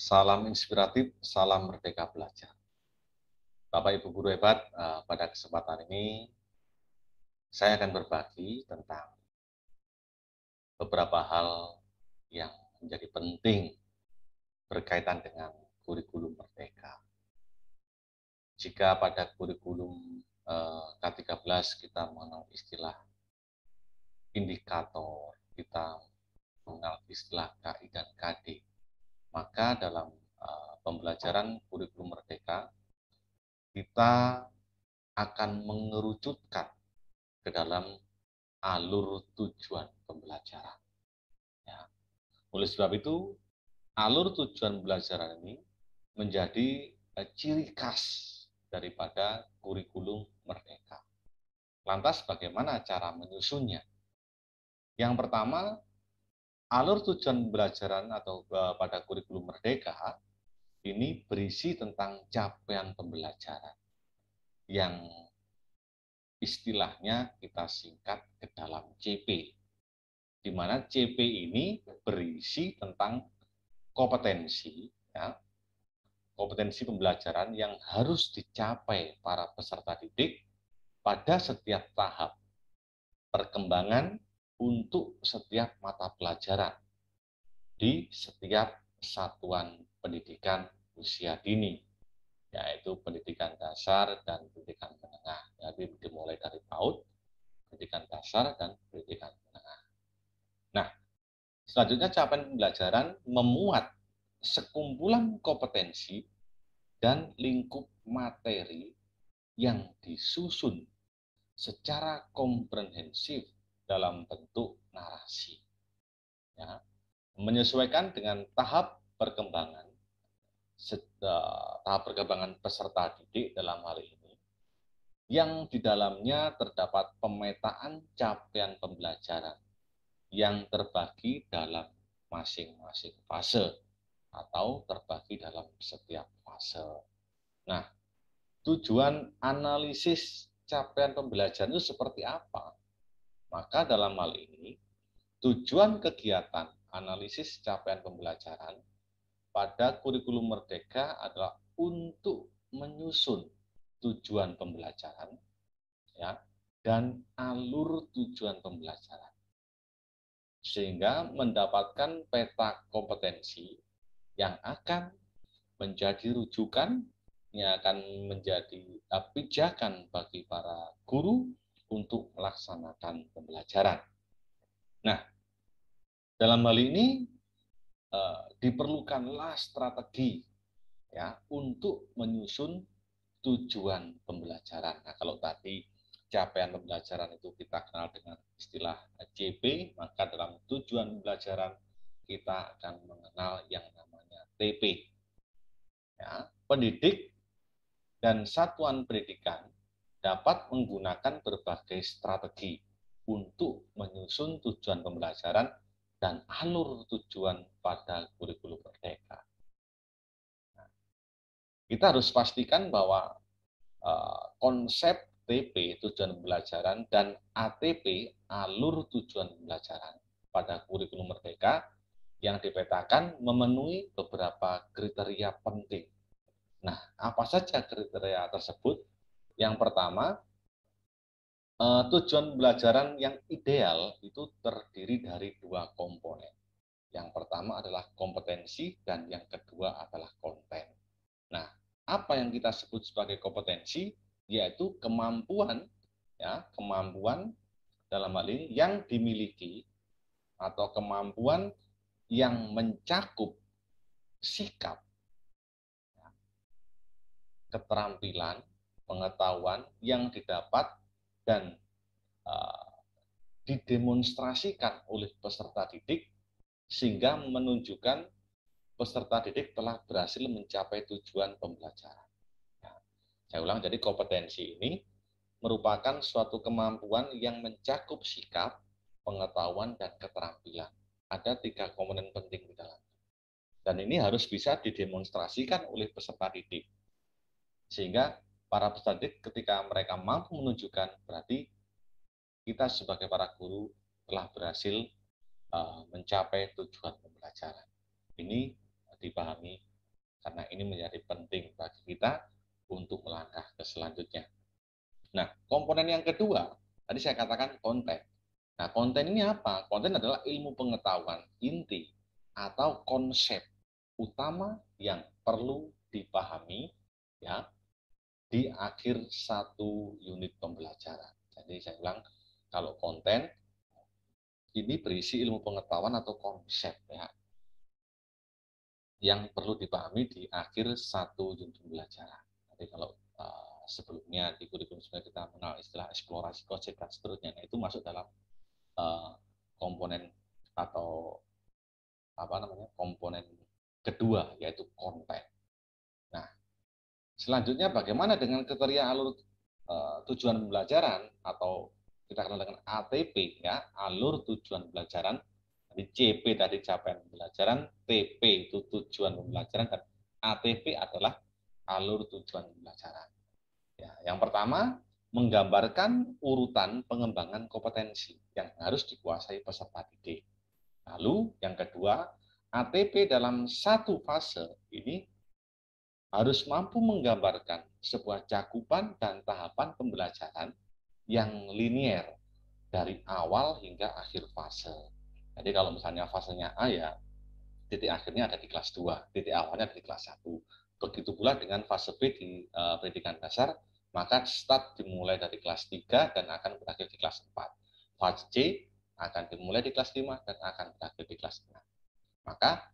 Salam inspiratif, salam merdeka belajar. Bapak Ibu guru hebat, eh, pada kesempatan ini saya akan berbagi tentang beberapa hal yang menjadi penting berkaitan dengan kurikulum merdeka. Jika pada kurikulum eh, K13 kita mengenal istilah indikator, kita mengenal istilah KI dan KD maka dalam eh, pembelajaran kurikulum merdeka kita akan mengerucutkan ke dalam alur tujuan pembelajaran. Ya. Oleh sebab itu, alur tujuan pembelajaran ini menjadi eh, ciri khas daripada kurikulum merdeka. Lantas bagaimana cara menyusunnya? Yang pertama, alur tujuan pembelajaran atau eh, pada kurikulum merdeka ini berisi tentang capaian pembelajaran yang istilahnya kita singkat ke dalam CP. Di mana CP ini berisi tentang kompetensi, ya, kompetensi pembelajaran yang harus dicapai para peserta didik pada setiap tahap perkembangan untuk setiap mata pelajaran di setiap satuan pendidikan usia dini, yaitu pendidikan dasar dan pendidikan menengah. Jadi dimulai dari PAUD, pendidikan dasar dan pendidikan menengah. Nah, selanjutnya capaian pembelajaran memuat sekumpulan kompetensi dan lingkup materi yang disusun secara komprehensif dalam bentuk narasi. Ya. Menyesuaikan dengan tahap perkembangan, e, tahap perkembangan peserta didik dalam hal ini, yang di dalamnya terdapat pemetaan capaian pembelajaran yang terbagi dalam masing-masing fase atau terbagi dalam setiap fase. Nah, tujuan analisis capaian pembelajaran itu seperti apa? Maka dalam hal ini, tujuan kegiatan analisis capaian pembelajaran pada kurikulum merdeka adalah untuk menyusun tujuan pembelajaran ya dan alur tujuan pembelajaran sehingga mendapatkan peta kompetensi yang akan menjadi rujukan yang akan menjadi pijakan bagi para guru untuk melaksanakan pembelajaran. Nah, dalam hal ini eh, diperlukanlah strategi ya untuk menyusun tujuan pembelajaran. Nah, kalau tadi capaian pembelajaran itu kita kenal dengan istilah CP, maka dalam tujuan pembelajaran kita akan mengenal yang namanya TP. Ya, pendidik dan satuan pendidikan dapat menggunakan berbagai strategi untuk menyusun tujuan pembelajaran dan alur tujuan pada kurikulum merdeka. Nah, kita harus pastikan bahwa uh, konsep TP tujuan pembelajaran dan ATP alur tujuan pembelajaran pada kurikulum merdeka yang dipetakan memenuhi beberapa kriteria penting. Nah, apa saja kriteria tersebut yang pertama, eh, tujuan pembelajaran yang ideal itu terdiri dari dua komponen. Yang pertama adalah kompetensi dan yang kedua adalah konten. Nah, apa yang kita sebut sebagai kompetensi yaitu kemampuan ya, kemampuan dalam hal ini yang dimiliki atau kemampuan yang mencakup sikap ya, keterampilan pengetahuan yang didapat dan uh, didemonstrasikan oleh peserta didik sehingga menunjukkan peserta didik telah berhasil mencapai tujuan pembelajaran. Ya, saya ulang, jadi kompetensi ini merupakan suatu kemampuan yang mencakup sikap, pengetahuan, dan keterampilan. Ada tiga komponen penting di dalam. Dan ini harus bisa didemonstrasikan oleh peserta didik. Sehingga para peserta didik ketika mereka mampu menunjukkan berarti kita sebagai para guru telah berhasil uh, mencapai tujuan pembelajaran. Ini dipahami karena ini menjadi penting bagi kita untuk melangkah ke selanjutnya. Nah, komponen yang kedua, tadi saya katakan konten. Nah, konten ini apa? Konten adalah ilmu pengetahuan inti atau konsep utama yang perlu dipahami ya di akhir satu unit pembelajaran. Jadi saya bilang kalau konten ini berisi ilmu pengetahuan atau konsep ya yang perlu dipahami di akhir satu unit pembelajaran. Jadi kalau uh, sebelumnya di kurikulum sebelumnya kita mengenal istilah eksplorasi konsep dan seterusnya, nah itu masuk dalam uh, komponen atau apa namanya komponen kedua yaitu konten. Selanjutnya bagaimana dengan kriteria alur uh, tujuan pembelajaran atau kita kenal dengan ATP ya, alur tujuan pembelajaran. Jadi CP tadi capaian pembelajaran, TP itu tujuan pembelajaran dan ATP adalah alur tujuan pembelajaran. Ya, yang pertama menggambarkan urutan pengembangan kompetensi yang harus dikuasai peserta didik. Lalu yang kedua, ATP dalam satu fase ini harus mampu menggambarkan sebuah cakupan dan tahapan pembelajaran yang linier dari awal hingga akhir fase. Jadi kalau misalnya fasenya A ya, titik akhirnya ada di kelas 2, titik awalnya ada di kelas 1. Begitu pula dengan fase B di uh, pendidikan dasar, maka start dimulai dari kelas 3 dan akan berakhir di kelas 4. Fase C akan dimulai di kelas 5 dan akan berakhir di kelas 6. Maka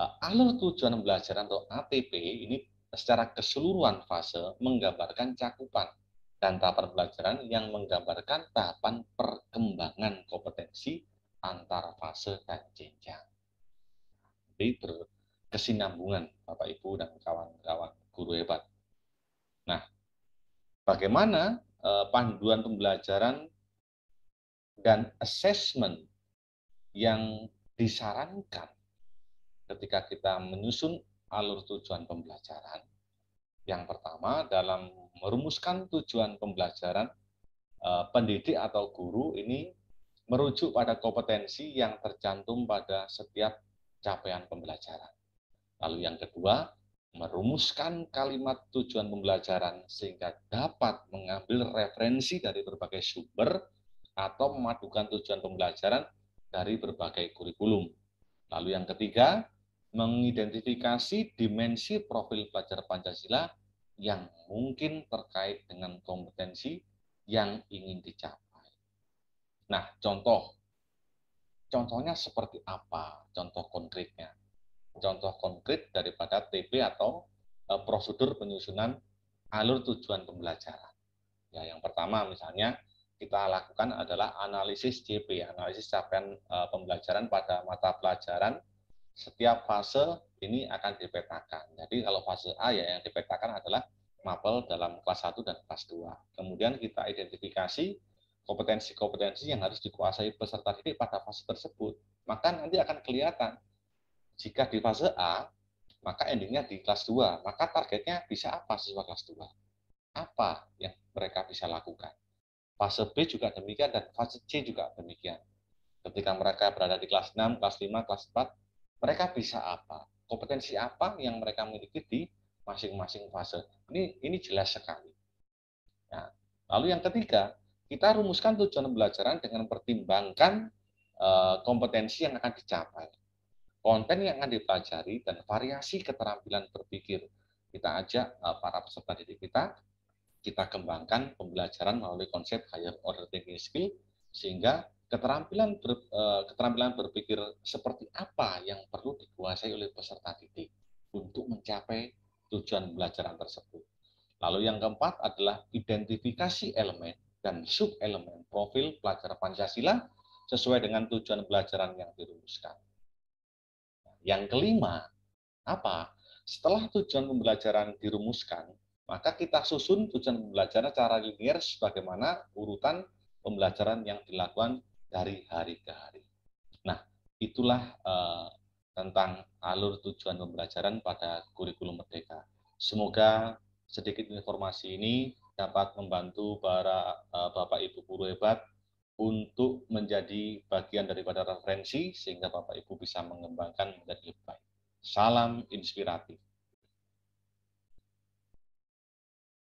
uh, alur tujuan pembelajaran atau ATP ini secara keseluruhan fase menggambarkan cakupan dan tahap pembelajaran yang menggambarkan tahapan perkembangan kompetensi antara fase dan jenjang. Jadi berkesinambungan Bapak Ibu dan kawan-kawan guru hebat. Nah, bagaimana eh, panduan pembelajaran dan asesmen yang disarankan ketika kita menyusun alur tujuan pembelajaran. Yang pertama, dalam merumuskan tujuan pembelajaran, eh, pendidik atau guru ini merujuk pada kompetensi yang tercantum pada setiap capaian pembelajaran. Lalu yang kedua, merumuskan kalimat tujuan pembelajaran sehingga dapat mengambil referensi dari berbagai sumber atau memadukan tujuan pembelajaran dari berbagai kurikulum. Lalu yang ketiga, mengidentifikasi dimensi profil pelajar Pancasila yang mungkin terkait dengan kompetensi yang ingin dicapai. Nah, contoh. Contohnya seperti apa? Contoh konkretnya. Contoh konkret daripada TP atau e, prosedur penyusunan alur tujuan pembelajaran. Ya, yang pertama misalnya kita lakukan adalah analisis JP, analisis capaian e, pembelajaran pada mata pelajaran setiap fase ini akan dipetakan. Jadi kalau fase A ya yang dipetakan adalah mapel dalam kelas 1 dan kelas 2. Kemudian kita identifikasi kompetensi-kompetensi yang harus dikuasai peserta didik pada fase tersebut. Maka nanti akan kelihatan jika di fase A, maka endingnya di kelas 2. Maka targetnya bisa apa siswa kelas 2? Apa yang mereka bisa lakukan? Fase B juga demikian dan fase C juga demikian. Ketika mereka berada di kelas 6, kelas 5, kelas 4, mereka bisa apa, kompetensi apa yang mereka miliki di masing-masing fase. Ini ini jelas sekali. Nah, lalu yang ketiga, kita rumuskan tujuan pembelajaran dengan pertimbangkan eh, kompetensi yang akan dicapai, konten yang akan dipelajari, dan variasi keterampilan berpikir. Kita ajak eh, para peserta didik kita, kita kembangkan pembelajaran melalui konsep higher order thinking skill, sehingga keterampilan ber, uh, keterampilan berpikir seperti apa yang perlu dikuasai oleh peserta didik untuk mencapai tujuan pembelajaran tersebut. Lalu yang keempat adalah identifikasi elemen dan sub-elemen profil pelajar Pancasila sesuai dengan tujuan pembelajaran yang dirumuskan. Yang kelima, apa? Setelah tujuan pembelajaran dirumuskan, maka kita susun tujuan pembelajaran secara linier sebagaimana urutan pembelajaran yang dilakukan dari hari ke hari. Nah, itulah eh, tentang alur tujuan pembelajaran pada kurikulum Merdeka. Semoga sedikit informasi ini dapat membantu para eh, Bapak Ibu guru hebat untuk menjadi bagian daripada referensi sehingga Bapak Ibu bisa mengembangkan menjadi lebih baik. Salam inspiratif.